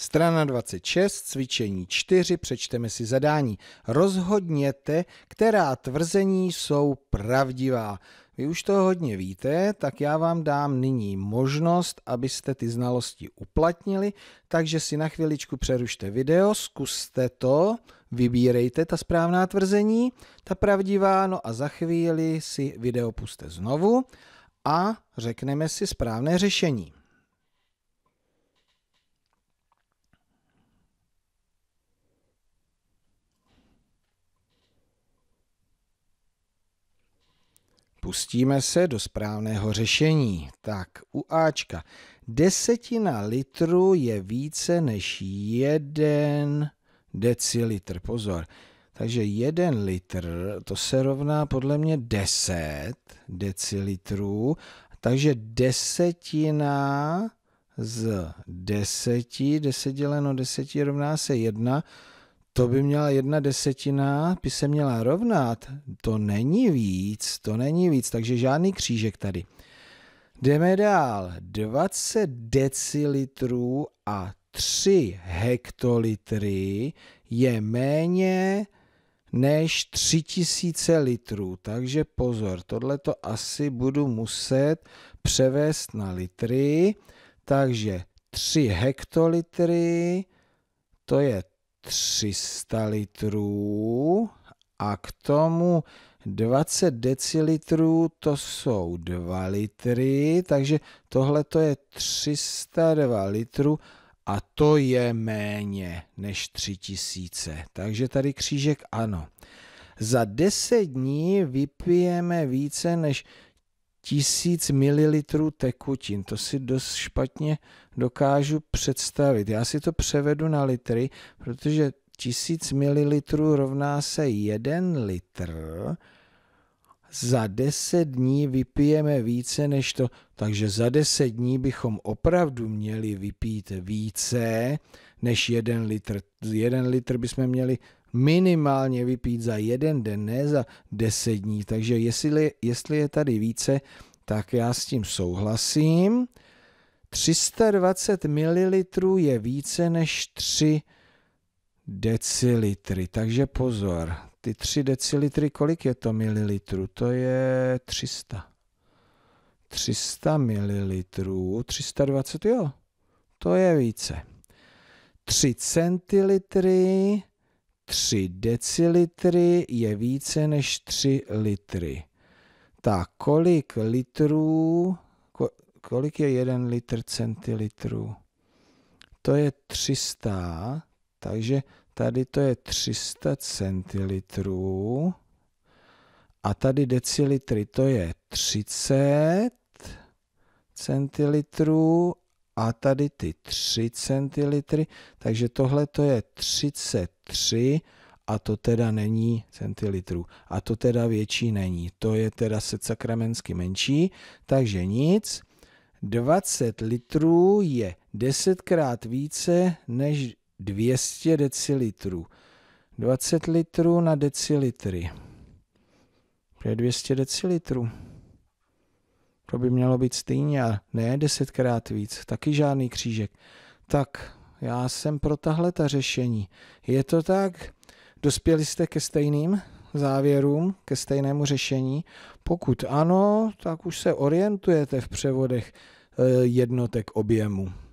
Strana 26, cvičení 4, přečteme si zadání. Rozhodněte, která tvrzení jsou pravdivá. Vy už to hodně víte, tak já vám dám nyní možnost, abyste ty znalosti uplatnili, takže si na chviličku přerušte video, zkuste to, vybírejte ta správná tvrzení, ta pravdivá, no a za chvíli si video puste znovu a řekneme si správné řešení. Pustíme se do správného řešení. Tak, u Ačka. Desetina litru je více než jeden decilitr. Pozor. Takže jeden litr, to se rovná podle mě 10 decilitrů. Takže desetina z deseti, deset děleno deseti rovná se jedna to by měla jedna desetina, by se měla rovnat. To není víc, to není víc, takže žádný křížek tady. Jdeme dál. 20 decilitrů a 3 hektolitry je méně než 3000 litrů. Takže pozor, tohle to asi budu muset převést na litry. Takže 3 hektolitry, to je 300 litrů a k tomu 20 decilitrů to jsou 2 litry, takže tohle to je 302 litrů a to je méně než 3000. Takže tady křížek ano. Za 10 dní vypijeme více než tisíc mililitrů tekutin. To si dost špatně dokážu představit. Já si to převedu na litry, protože tisíc mililitrů rovná se jeden litr. Za deset dní vypijeme více než to, takže za deset dní bychom opravdu měli vypít více než jeden litr. Jeden litr bychom měli minimálně vypít za jeden den, ne za deset dní. Takže jestli, jestli je tady více, tak já s tím souhlasím. 320 ml je více než 3 decilitry, takže pozor, ty 3 decilitry, kolik je to mililitrů? To je 300. 300 mililitrů, 320, jo, to je více. 3 centilitry, 3 decilitry je více než 3 litry. Tak kolik litrů, kolik je 1 litr centilitrů? To je 300, takže tady to je 300 centilitrů. A tady decilitry to je 30 centilitrů a tady ty 3 centilitry, takže tohle to je 33 a to teda není centilitrů. A to teda větší není. To je teda se sakramensky menší, takže nic. 20 litrů je 10 krát více než 200 decilitrů. 20 litrů na decilitry. To je 200 decilitrů. To by mělo být stejně a ne desetkrát víc, taky žádný křížek. Tak, já jsem pro tahle ta řešení. Je to tak? Dospěli jste ke stejným závěrům, ke stejnému řešení? Pokud ano, tak už se orientujete v převodech eh, jednotek objemu.